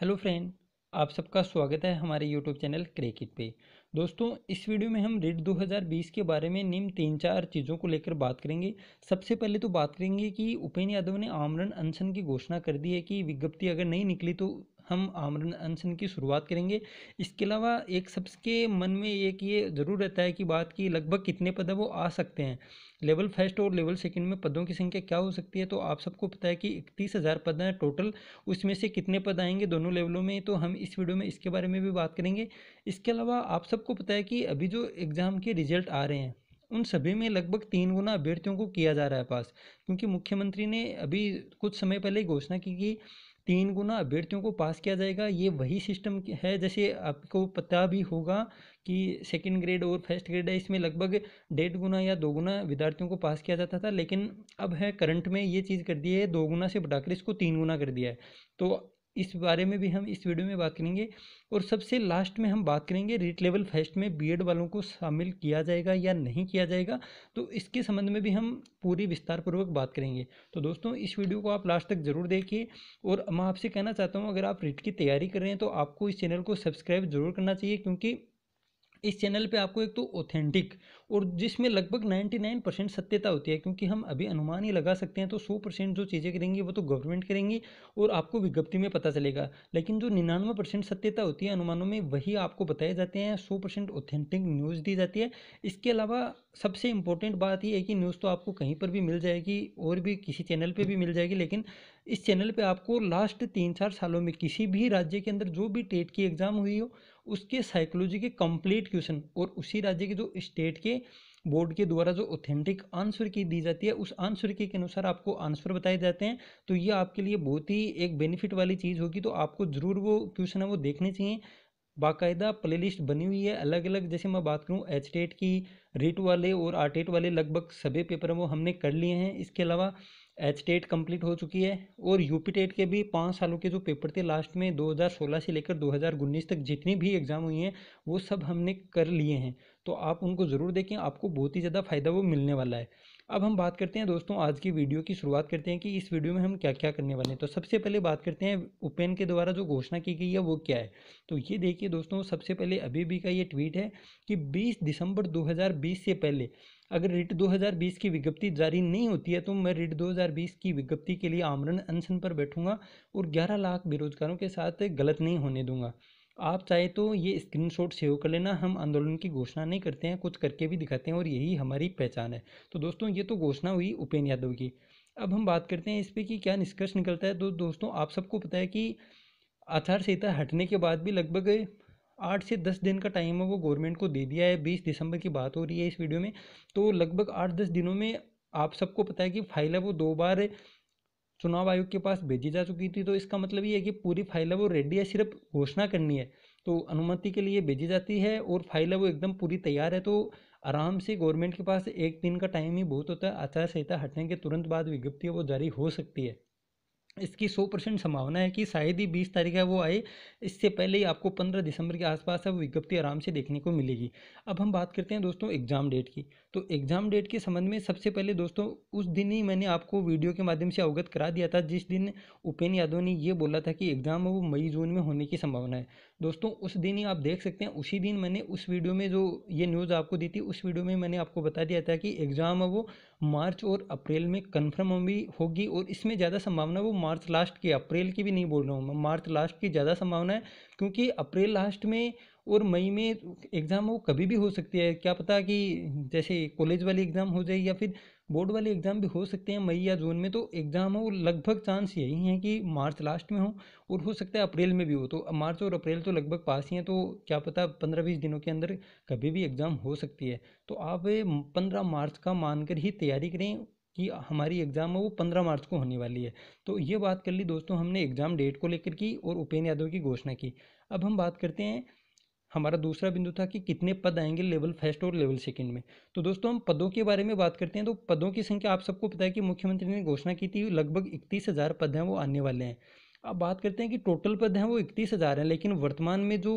hello friend आप सबका स्वागत है हमारे यूट्यूब चैनल क्रिकेट पे दोस्तों इस वीडियो में हम रेड 2020 के बारे में निम्न तीन चार चीज़ों को लेकर बात करेंगे सबसे पहले तो बात करेंगे कि उपेन यादव ने आमरण अनशन की घोषणा कर दी है कि विज्ञप्ति अगर नहीं निकली तो हम आमरण अनशन की शुरुआत करेंगे इसके अलावा एक सबके मन में एक ये ज़रूर रहता है कि बात की लगभग कितने पद वो आ सकते हैं लेवल फर्स्ट और लेवल सेकंड में पदों की संख्या क्या हो सकती है तो आप सबको पता है कि इकतीस हज़ार पद हैं टोटल उसमें से कितने पद आएंगे दोनों लेवलों में तो हम इस वीडियो में इसके बारे में भी बात करेंगे इसके अलावा आप सबको पता है कि अभी जो एग्ज़ाम के रिजल्ट आ रहे हैं उन सभी में लगभग तीन गुना अभ्यर्थियों को किया जा रहा है पास क्योंकि मुख्यमंत्री ने अभी कुछ समय पहले घोषणा की कि तीन गुना अभ्यर्थियों को पास किया जाएगा ये वही सिस्टम है जैसे आपको पता भी होगा कि सेकेंड ग्रेड और फर्स्ट ग्रेड है इसमें लगभग डेढ़ गुना या दो गुना विद्यार्थियों को पास किया जाता था लेकिन अब है करंट में ये चीज़ कर दी है दो गुना से बढ़ाकर इसको तीन गुना कर दिया है तो इस बारे में भी हम इस वीडियो में बात करेंगे और सबसे लास्ट में हम बात करेंगे रीट लेवल फेस्ट में बीएड वालों को शामिल किया जाएगा या नहीं किया जाएगा तो इसके संबंध में भी हम पूरी विस्तारपूर्वक बात करेंगे तो दोस्तों इस वीडियो को आप लास्ट तक ज़रूर देखिए और मैं आपसे कहना चाहता हूँ अगर आप रीट की तैयारी कर रहे हैं तो आपको इस चैनल को सब्सक्राइब जरूर करना चाहिए क्योंकि इस चैनल पे आपको एक तो ऑथेंटिक और जिसमें लगभग 99 परसेंट सत्यता होती है क्योंकि हम अभी अनुमान ही लगा सकते हैं तो 100 परसेंट जो चीज़ें करेंगी वो तो गवर्नमेंट करेंगी और आपको विज्ञप्ति में पता चलेगा लेकिन जो निन्यानवे परसेंट सत्यता होती है अनुमानों में वही आपको बताए जाते हैं सौ परसेंट ऑथेंटिक न्यूज़ दी जाती है इसके अलावा सबसे इंपॉर्टेंट बात यह है कि न्यूज़ तो आपको कहीं पर भी मिल जाएगी और भी किसी चैनल पर भी मिल जाएगी लेकिन इस चैनल पे आपको लास्ट तीन चार सालों में किसी भी राज्य के अंदर जो भी टेट की एग्ज़ाम हुई हो उसके साइकोलॉजी के कंप्लीट क्वेश्चन और उसी राज्य के जो स्टेट के बोर्ड के द्वारा जो ऑथेंटिक आंसर की दी जाती है उस आंसर के अनुसार आपको आंसर बताए जाते हैं तो ये आपके लिए बहुत ही एक बेनिफिट वाली चीज़ होगी तो आपको ज़रूर वो क्वेश्चन है वो देखने चाहिए बाकायदा प्लेलिस्ट बनी हुई है अलग अलग जैसे मैं बात करूँ एच टेट की रेट वाले और आर टेट वाले लगभग सभी पेपर वो हमने कर लिए हैं इसके अलावा एच टेट कम्प्लीट हो चुकी है और यूपी टेट के भी पाँच सालों के जो पेपर थे लास्ट में 2016 से लेकर 2019 तक जितनी भी एग्ज़ाम हुई हैं वो सब हमने कर लिए हैं तो आप उनको ज़रूर देखें आपको बहुत ही ज़्यादा फ़ायदा वो मिलने वाला है अब हम बात करते हैं दोस्तों आज की वीडियो की शुरुआत करते हैं कि इस वीडियो में हम क्या क्या करने वाले हैं तो सबसे पहले बात करते हैं उपेन के द्वारा जो घोषणा की गई है वो क्या है तो ये देखिए दोस्तों सबसे पहले अभी भी का ये ट्वीट है कि 20 दिसंबर 2020 से पहले अगर रिट 2020 की विज्ञप्ति जारी नहीं होती है तो मैं रिट 2020 की विज्ञप्ति के लिए आमरण अनशन पर बैठूंगा और 11 लाख बेरोजगारों के साथ गलत नहीं होने दूंगा आप चाहे तो ये स्क्रीनशॉट सेव कर लेना हम आंदोलन की घोषणा नहीं करते हैं कुछ करके भी दिखाते हैं और यही हमारी पहचान है तो दोस्तों ये तो घोषणा हुई उपेन यादव की अब हम बात करते हैं इस पर कि क्या निष्कर्ष निकलता है तो दोस्तों आप सबको पता है कि आचार संहिता हटने के बाद भी लगभग आठ से दस दिन का टाइम है वो गवर्नमेंट को दे दिया है बीस दिसंबर की बात हो रही है इस वीडियो में तो लगभग आठ दस दिनों में आप सबको पता है कि फाइल है वो दो बार चुनाव आयोग के पास भेजी जा चुकी थी तो इसका मतलब ये है कि पूरी फाइल है वो रेडी है सिर्फ घोषणा करनी है तो अनुमति के लिए भेजी जाती है और फाइल है वो एकदम पूरी तैयार है तो आराम से गवर्नमेंट के पास एक दिन का टाइम ही बहुत होता है आचार संहिता हटने के तुरंत बाद विज्ञप्ति वो जारी हो सकती है इसकी सौ परसेंट संभावना है कि शायद ही बीस तारीख है वो आए इससे पहले ही आपको पंद्रह दिसंबर के आसपास है वो विज्ञप्ति आराम से देखने को मिलेगी अब हम बात करते हैं दोस्तों एग्जाम डेट की तो एग्जाम डेट के संबंध में सबसे पहले दोस्तों उस दिन ही मैंने आपको वीडियो के माध्यम से अवगत करा दिया था जिस दिन उपेन यादव ने ये बोला था कि एग्ज़ाम वो मई जून में होने की संभावना है दोस्तों उस दिन ही आप देख सकते हैं उसी दिन मैंने उस वीडियो में जो ये न्यूज़ आपको दी थी उस वीडियो में मैंने आपको बता दिया था कि एग्ज़ाम वो मार्च और अप्रैल में कन्फर्म होगी होगी और इसमें ज़्यादा संभावना वो मार्च लास्ट की अप्रैल की भी नहीं बोल रहा हूँ मैं मार्च लास्ट की ज़्यादा संभावना है क्योंकि अप्रैल लास्ट में और मई में एग्ज़ाम वो कभी भी हो सकती है क्या पता कि जैसे कॉलेज वाली एग्ज़ाम हो जाए या फिर बोर्ड वाले एग्ज़ाम भी हो सकते हैं मई या जून में तो एग्ज़ाम हो लगभग चांस यही है कि मार्च लास्ट में हो और हो सकता है अप्रैल में भी हो तो मार्च और अप्रैल तो लगभग पास ही हैं तो क्या पता पंद्रह बीस दिनों के अंदर कभी भी एग्ज़ाम हो सकती है तो आप पंद्रह मार्च का मानकर ही तैयारी करें कि हमारी एग्ज़ाम है वो पंद्रह मार्च को होने वाली है तो ये बात कर ली दोस्तों हमने एग्ज़ाम डेट को लेकर की और उपेन्द्र यादव की घोषणा की अब हम बात करते हैं हमारा दूसरा बिंदु था कि कितने पद आएंगे लेवल फर्स्ट और लेवल सेकंड में तो दोस्तों हम पदों के बारे में बात करते हैं तो पदों की संख्या आप सबको पता है कि मुख्यमंत्री ने घोषणा की थी लगभग इकतीस हज़ार पद हैं वो आने वाले हैं अब बात करते हैं कि टोटल पद हैं वो इकतीस हज़ार हैं लेकिन वर्तमान में जो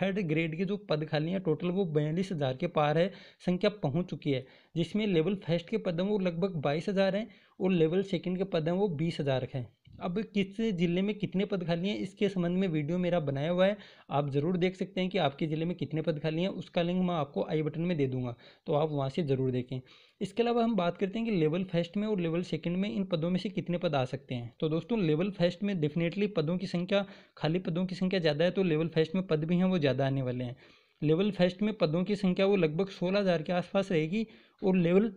थर्ड ग्रेड के जो पद खाली हैं टोटल वो बयालीस हज़ार के पार है संख्या पहुंच चुकी है जिसमें लेवल फर्स्ट के पद हैं वो लगभग बाईस हज़ार हैं और लेवल सेकंड के पद हैं वो बीस हज़ार हैं अब किस ज़िले में कितने पद खाली हैं इसके संबंध में वीडियो मेरा बनाया हुआ है आप ज़रूर देख सकते हैं कि आपके ज़िले में कितने पद खाली हैं उसका लिंक मैं आपको आई बटन में दे दूंगा तो आप वहाँ से ज़रूर देखें इसके अलावा हम बात करते हैं कि लेवल फर्स्ट में और लेवल सेकंड में इन पदों में से कितने पद आ सकते हैं तो दोस्तों लेवल फर्स्ट में डेफिनेटली पदों की संख्या खाली पदों की संख्या ज़्यादा है तो लेवल फर्स्ट में पद भी हैं वो ज़्यादा आने वाले हैं लेवल फर्स्ट में पदों की संख्या वो लगभग सोलह हज़ार के आसपास रहेगी और लेवल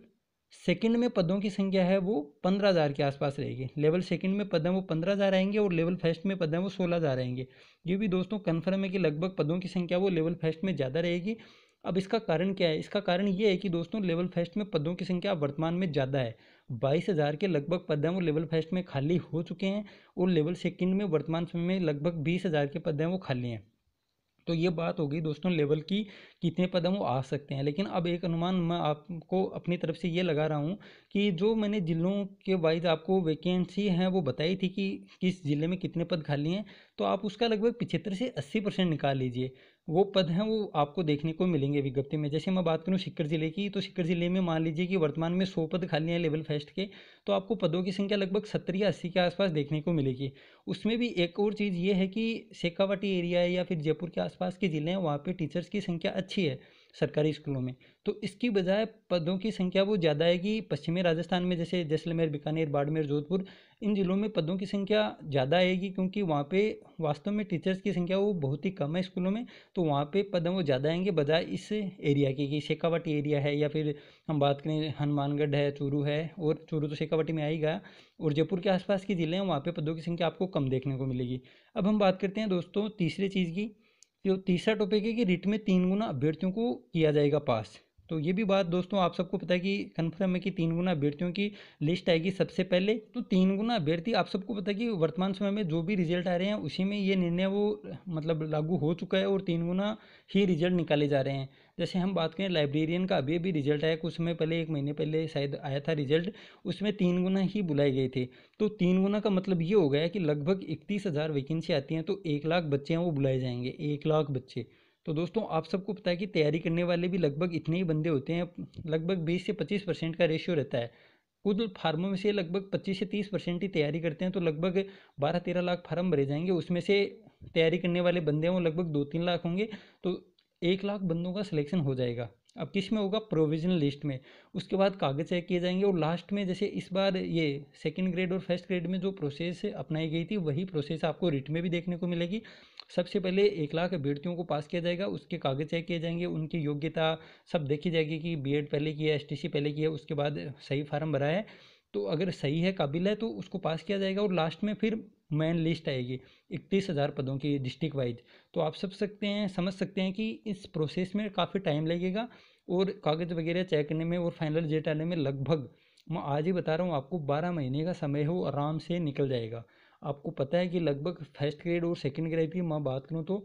सेकंड में पदों की संख्या है वो पंद्रह हज़ार के आसपास रहेगी लेवल सेकंड में पद हैं वो पंद्रह हज़ार आएंगे और लेवल फर्स्ट में पद हैं वो सोलह हज़ार आएंगे ये भी दोस्तों कन्फर्म है कि लगभग पदों की संख्या वो लेवल फर्स्ट में ज़्यादा रहेगी अब इसका कारण क्या है इसका कारण ये है कि दोस्तों लेवल फर्स्ट में पदों की संख्या वर्तमान में ज़्यादा है बाईस हज़ार के लगभग पद हैं वो लेवल फर्स्ट में खाली हो चुके हैं और लेवल सेकंड में वर्तमान समय में लगभग बीस हज़ार के पद हैं वो खाली हैं तो ये बात हो गई दोस्तों लेवल की कितने पदम वो आ सकते हैं लेकिन अब एक अनुमान मैं आपको अपनी तरफ से ये लगा रहा हूँ कि जो मैंने ज़िलों के वाइज आपको वैकेंसी हैं वो बताई थी कि किस ज़िले में कितने पद खाली हैं तो आप उसका लगभग पिछहत्तर से अस्सी परसेंट निकाल लीजिए वो पद हैं वो आपको देखने को मिलेंगे विज्ञप्ति में जैसे मैं बात करूँ सिक्कर जिले की तो सिक्कर जिले में मान लीजिए कि वर्तमान में सौ पद खाली हैं लेवल फर्स्ट के तो आपको पदों की संख्या लगभग सत्तर या अस्सी के आसपास देखने को मिलेगी उसमें भी एक और चीज़ ये है कि शेखावाटी एरिया है या फिर जयपुर के आसपास के ज़िले हैं वहाँ पर टीचर्स की संख्या अच्छी है सरकारी स्कूलों में तो इसकी बजाय पदों की संख्या वो ज़्यादा है कि पश्चिमी राजस्थान में जैसे जैसलमेर बीकानेर बाड़मेर जोधपुर इन ज़िलों में पदों की संख्या ज़्यादा आएगी क्योंकि वहाँ पे वास्तव में टीचर्स की संख्या वो बहुत ही कम है स्कूलों में तो वहाँ पे पद वो ज़्यादा आएंगे बजाय इस एरिया की कि शेखावटी एरिया है या फिर हम बात करें हनुमानगढ़ है चूरू है और चूरू तो शेखावटी में आएगा और जयपुर के आसपास के ज़िले हैं वहाँ पर पदों की संख्या आपको कम देखने को मिलेगी अब हम बात करते हैं दोस्तों तीसरी चीज़ की तो तीसरा टॉपिक है कि रिट में तीन गुना अभ्यर्थियों को किया जाएगा पास तो ये भी बात दोस्तों आप सबको पता है कि कन्फर्म है कि तीन गुना अभ्यर्थियों की लिस्ट आएगी सबसे पहले तो तीन गुना अभ्यर्थी आप सबको पता है कि वर्तमान समय में जो भी रिजल्ट आ रहे हैं उसी में ये निर्णय वो मतलब लागू हो चुका है और तीन गुना ही रिजल्ट निकाले जा रहे हैं जैसे हम बात करें लाइब्रेरियन का अभी अभी रिजल्ट आया कुछ समय पहले एक महीने पहले शायद आया था रिजल्ट उसमें तीन गुना ही बुलाए गए थे तो तीन गुना का मतलब ये हो गया कि लगभग इकतीस हज़ार वैकेंसी आती हैं तो एक लाख बच्चे हैं वो बुलाए जाएंगे एक लाख बच्चे तो दोस्तों आप सबको पता है कि तैयारी करने वाले भी लगभग इतने ही बंदे होते हैं लगभग बीस से पच्चीस परसेंट का रेशियो रहता है खुद फार्मों में से लगभग पच्चीस से तीस परसेंट ही तैयारी करते हैं तो लगभग बारह तेरह लाख फार्म भरे जाएंगे उसमें से तैयारी करने वाले बंदे हैं वो लगभग दो तीन लाख होंगे तो एक लाख बंदों का सिलेक्शन हो जाएगा अब किस में होगा प्रोविजनल लिस्ट में उसके बाद कागज़ चेक किए जाएंगे और लास्ट में जैसे इस बार ये सेकंड ग्रेड और फर्स्ट ग्रेड में जो प्रोसेस अपनाई गई थी वही प्रोसेस आपको रिट में भी देखने को मिलेगी सबसे पहले एक लाख अभ्यर्थियों को पास किया जाएगा उसके कागज़ चेक किए जाएंगे उनकी योग्यता सब देखी जाएगी कि बी पहले किया एस पहले किया उसके बाद सही फार्म भरा है तो अगर सही है काबिल है तो उसको पास किया जाएगा और लास्ट में फिर मैन लिस्ट आएगी इकतीस हज़ार पदों की डिस्ट्रिक्ट वाइज तो आप सब सकते हैं समझ सकते हैं कि इस प्रोसेस में काफ़ी टाइम लगेगा और कागज़ वगैरह चेक करने में और फाइनल डेट आने में लगभग मैं आज ही बता रहा हूँ आपको बारह महीने का समय है वो आराम से निकल जाएगा आपको पता है कि लगभग फर्स्ट ग्रेड और सेकेंड ग्रेड की मैं बात करूँ तो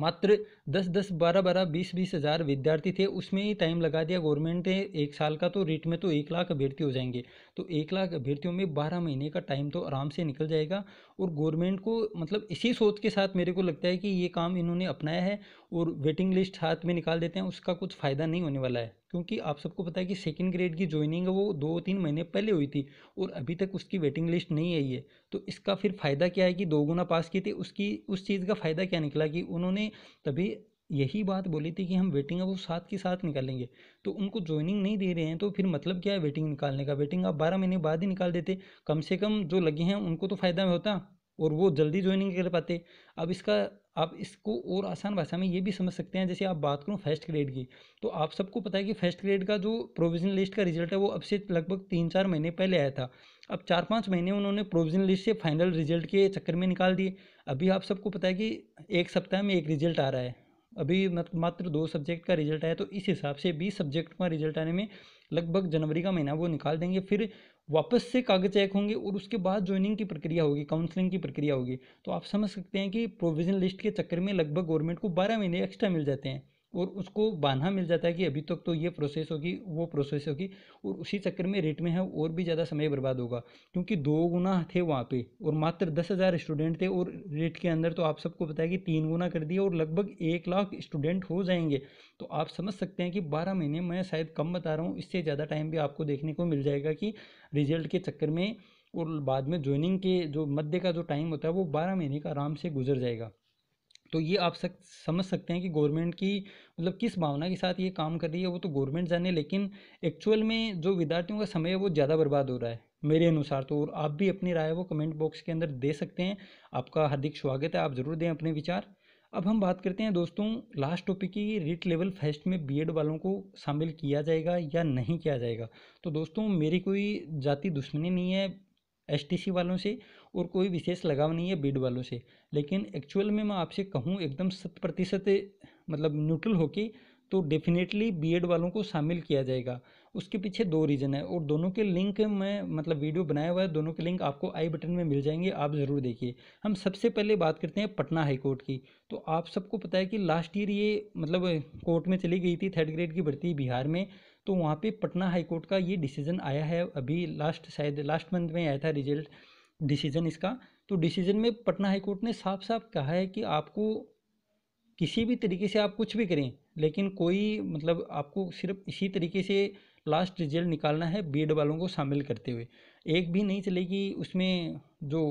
मात्र दस दस बारह बारह बीस बीस हज़ार विद्यार्थी थे उसमें ही टाइम लगा दिया गवर्नमेंट ने एक साल का तो रेट में तो एक लाख अभ्यर्थी हो जाएंगे तो एक लाख अभ्यर्थियों में बारह महीने का टाइम तो आराम से निकल जाएगा और गवर्नमेंट को मतलब इसी सोच के साथ मेरे को लगता है कि ये काम इन्होंने अपनाया है और वेटिंग लिस्ट हाथ में निकाल देते हैं उसका कुछ फ़ायदा नहीं होने वाला है क्योंकि आप सबको पता है कि सेकेंड ग्रेड की ज्वाइनिंग है वो दो तीन महीने पहले हुई थी और अभी तक उसकी वेटिंग लिस्ट नहीं आई है तो इसका फिर फ़ायदा क्या है कि दो गुना पास की थी उसकी उस चीज़ का फ़ायदा क्या निकला कि उन्होंने तभी यही बात बोली थी कि हम वेटिंग अब वो साथ के साथ निकालेंगे तो उनको ज्वाइनिंग नहीं दे रहे हैं तो फिर मतलब क्या है वेटिंग निकालने का वेटिंग आप बारह महीने बाद ही निकाल देते कम से कम जो लगे हैं उनको तो फ़ायदा होता और वो जल्दी ज्वाइनिंग कर पाते अब इसका आप इसको और आसान भाषा में ये भी समझ सकते हैं जैसे आप बात करूँ फर्स्ट ग्रेड की तो आप सबको पता है कि फर्स्ट ग्रेड का जो प्रोविजन लिस्ट का रिजल्ट है वो अब से लगभग तीन चार महीने पहले आया था अब चार पाँच महीने उन्होंने प्रोविजन लिस्ट से फाइनल रिजल्ट के चक्कर में निकाल दिए अभी आप सबको पता है कि एक सप्ताह में एक रिजल्ट आ रहा है अभी मात्र दो सब्जेक्ट का रिजल्ट आया तो इस हिसाब से बीस सब्जेक्ट का रिजल्ट आने में लगभग जनवरी का महीना वो निकाल देंगे फिर वापस से कागज चेक होंगे और उसके बाद ज्वाइनिंग की प्रक्रिया होगी काउंसलिंग की प्रक्रिया होगी तो आप समझ सकते हैं कि प्रोविजन लिस्ट के चक्कर में लगभग गवर्नमेंट को बारह महीने एक्स्ट्रा मिल जाते हैं और उसको बांधा मिल जाता है कि अभी तक तो ये प्रोसेस होगी वो प्रोसेस होगी और उसी चक्कर में रेट में है और भी ज़्यादा समय बर्बाद होगा क्योंकि दो गुना थे वहाँ पे और मात्र दस हज़ार स्टूडेंट थे और रेट के अंदर तो आप सबको पता है कि तीन गुना कर दिए और लगभग एक लाख स्टूडेंट हो जाएंगे तो आप समझ सकते हैं कि बारह महीने मैं शायद कम बता रहा हूँ इससे ज़्यादा टाइम भी आपको देखने को मिल जाएगा कि रिजल्ट के चक्कर में और बाद में ज्वाइनिंग के जो मध्य का जो टाइम होता है वो बारह महीने का आराम से गुजर जाएगा तो ये आप सक समझ सकते हैं कि गवर्नमेंट की मतलब किस भावना के साथ ये काम कर रही है वो तो गवर्नमेंट जाने लेकिन एक्चुअल में जो विद्यार्थियों का समय है वो ज़्यादा बर्बाद हो रहा है मेरे अनुसार तो और आप भी अपनी राय वो कमेंट बॉक्स के अंदर दे सकते हैं आपका हार्दिक स्वागत है आप ज़रूर दें अपने विचार अब हम बात करते हैं दोस्तों लास्ट टॉपिक की रिट लेवल फेस्ट में बीएड वालों को शामिल किया जाएगा या नहीं किया जाएगा तो दोस्तों मेरी कोई जाति दुश्मनी नहीं है एसटीसी वालों से और कोई विशेष लगाव नहीं है बीड वालों से लेकिन एक्चुअल में मैं आपसे कहूँ एकदम शत प्रतिशत मतलब न्यूट्रल होके तो डेफिनेटली बी वालों को शामिल किया जाएगा उसके पीछे दो रीज़न है और दोनों के लिंक में मतलब वीडियो बनाया हुआ है दोनों के लिंक आपको आई बटन में मिल जाएंगे आप ज़रूर देखिए हम सबसे पहले बात करते हैं पटना हाई कोर्ट की तो आप सबको पता है कि लास्ट ईयर ये मतलब कोर्ट में चली गई थी थर्ड ग्रेड की भर्ती बिहार में तो वहाँ पर पटना हाईकोर्ट का ये डिसीज़न आया है अभी लास्ट शायद लास्ट मंथ में आया था रिजल्ट डिसीजन इसका तो डिसीजन में पटना हाईकोर्ट ने साफ साफ कहा है कि आपको किसी भी तरीके से आप कुछ भी करें लेकिन कोई मतलब आपको सिर्फ इसी तरीके से लास्ट रिजल्ट निकालना है बीएड वालों को शामिल करते हुए एक भी नहीं चलेगी उसमें जो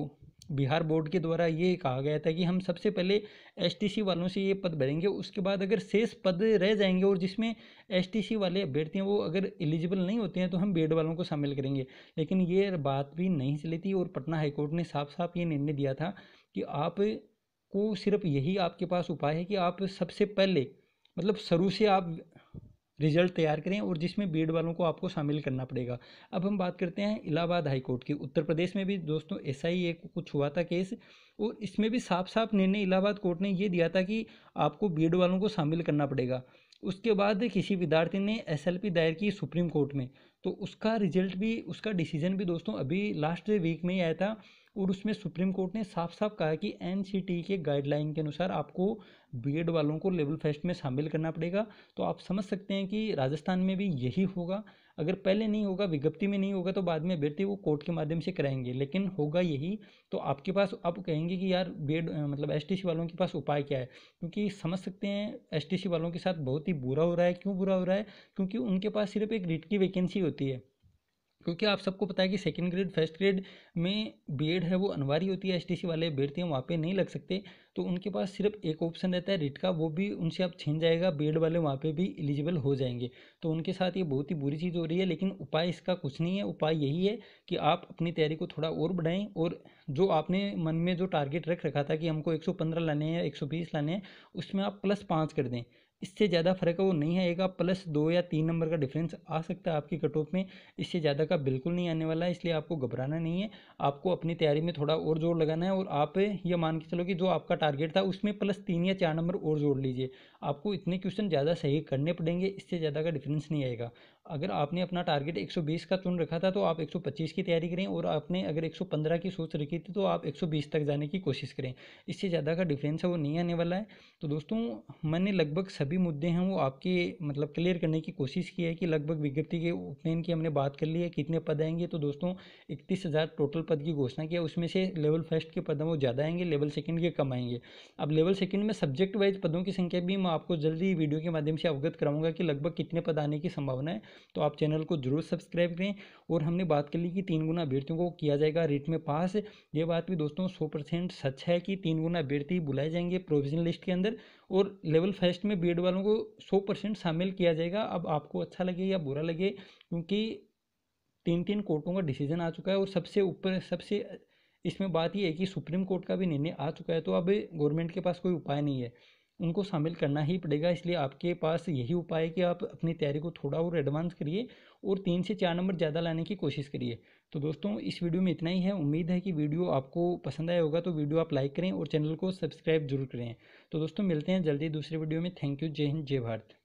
बिहार बोर्ड के द्वारा ये कहा गया था कि हम सबसे पहले एसटीसी वालों से ये पद भरेंगे उसके बाद अगर शेष पद रह जाएंगे और जिसमें एसटीसी वाले अभ्यर्थी हैं वो अगर एलिजिबल नहीं होते हैं तो हम बेड e वालों को शामिल करेंगे लेकिन ये बात भी नहीं चली थी और पटना हाईकोर्ट ने साफ साफ ये निर्णय दिया था कि आप को सिर्फ यही आपके पास उपाय है कि आप सबसे पहले मतलब शुरू से आप रिजल्ट तैयार करें और जिसमें बीड वालों को आपको शामिल करना पड़ेगा अब हम बात करते हैं इलाहाबाद हाईकोर्ट की उत्तर प्रदेश में भी दोस्तों ऐसा ही एक कुछ हुआ था केस और इसमें भी साफ साफ निर्णय इलाहाबाद कोर्ट ने ये दिया था कि आपको बीड वालों को शामिल करना पड़ेगा उसके बाद किसी विद्यार्थी ने एस दायर की सुप्रीम कोर्ट में तो उसका रिजल्ट भी उसका डिसीजन भी दोस्तों अभी लास्ट वीक में ही आया था और उसमें सुप्रीम कोर्ट ने साफ साफ कहा कि एन के गाइडलाइन के अनुसार आपको बी वालों को लेवल फेस्ट में शामिल करना पड़ेगा तो आप समझ सकते हैं कि राजस्थान में भी यही होगा अगर पहले नहीं होगा विज्ञप्ति में नहीं होगा तो बाद में अभ्यर्थी वो कोर्ट के माध्यम से कराएंगे लेकिन होगा यही तो आपके पास आप कहेंगे कि यार बेड मतलब एस वालों के पास उपाय क्या है क्योंकि समझ सकते हैं एस वालों के साथ बहुत ही बुरा हो रहा है क्यों बुरा हो रहा है क्योंकि उनके पास सिर्फ एक रिट की वैकेंसी होती है क्योंकि आप सबको पता है कि सेकेंड ग्रेड फर्स्ट ग्रेड में बीएड है वो अनिवार्य होती है एसटीसी वाले अभ्यर्थी वहाँ पे नहीं लग सकते तो उनके पास सिर्फ एक ऑप्शन रहता है रिट का वो भी उनसे आप छीन जाएगा बीएड वाले वहाँ पे भी एलिजिबल हो जाएंगे तो उनके साथ ये बहुत ही बुरी चीज़ हो रही है लेकिन उपाय इसका कुछ नहीं है उपाय यही है कि आप अपनी तैयारी को थोड़ा और बढ़ाएँ और जो आपने मन में जो टारगेट रख रखा था कि हमको एक लाने हैं एक लाने हैं उसमें आप प्लस पाँच कर दें इससे ज़्यादा फर्क है वो नहीं आएगा प्लस दो या तीन नंबर का डिफरेंस आ सकता है आपकी कट ऑफ में इससे ज़्यादा का बिल्कुल नहीं आने वाला है इसलिए आपको घबराना नहीं है आपको अपनी तैयारी में थोड़ा और जोर लगाना है और आप यह मान के चलो कि जो आपका टारगेट था उसमें प्लस तीन या चार नंबर और जोड़ लीजिए आपको इतने क्वेश्चन ज़्यादा सही करने पड़ेंगे इससे ज़्यादा का डिफरेंस नहीं आएगा अगर आपने अपना टारगेट 120 का चुन रखा था तो आप 125 की तैयारी करें और आपने अगर 115 की सोच रखी थी तो आप 120 तक जाने की कोशिश करें इससे ज़्यादा का डिफरेंस है वो नहीं आने वाला है तो दोस्तों मैंने लगभग सभी मुद्दे हैं वो आपके मतलब क्लियर करने की कोशिश की है कि लगभग विज्ञप्ति के उपनयन की हमने बात कर ली है कितने पद आएंगे तो दोस्तों इकतीस टोटल पद की घोषणा किया उसमें से लेवल फर्स्ट के पद वो ज़्यादा आएंगे लेवल सेकेंड के कम आएंगे अब लेवल सेकेंड में सब्जेक्ट वाइज पदों की संख्या भी मैं आपको जल्दी वीडियो के माध्यम से अवगत कराऊंगा कि लगभग कितने पद आने की संभावना है तो आप चैनल को जरूर सब्सक्राइब करें और हमने बात कर ली कि तीन गुना अभ्यर्थियों को किया जाएगा रेट में पास ये बात भी दोस्तों सौ परसेंट सच है कि तीन गुना अभ्यर्थी बुलाए जाएंगे प्रोविजन लिस्ट के अंदर और लेवल फर्स्ट में बी वालों को सौ परसेंट शामिल किया जाएगा अब आपको अच्छा लगे या बुरा लगे क्योंकि तीन तीन कोर्टों का डिसीजन आ चुका है और सबसे ऊपर सबसे इसमें बात यह है कि सुप्रीम कोर्ट का भी निर्णय आ चुका है तो अब गवर्नमेंट के पास कोई उपाय नहीं है उनको शामिल करना ही पड़ेगा इसलिए आपके पास यही उपाय है कि आप अपनी तैयारी को थोड़ा और एडवांस करिए और तीन से चार नंबर ज़्यादा लाने की कोशिश करिए तो दोस्तों इस वीडियो में इतना ही है उम्मीद है कि वीडियो आपको पसंद आया होगा तो वीडियो आप लाइक करें और चैनल को सब्सक्राइब जरूर करें तो दोस्तों मिलते हैं जल्दी दूसरे वीडियो में थैंक यू जय हिंद जय भारत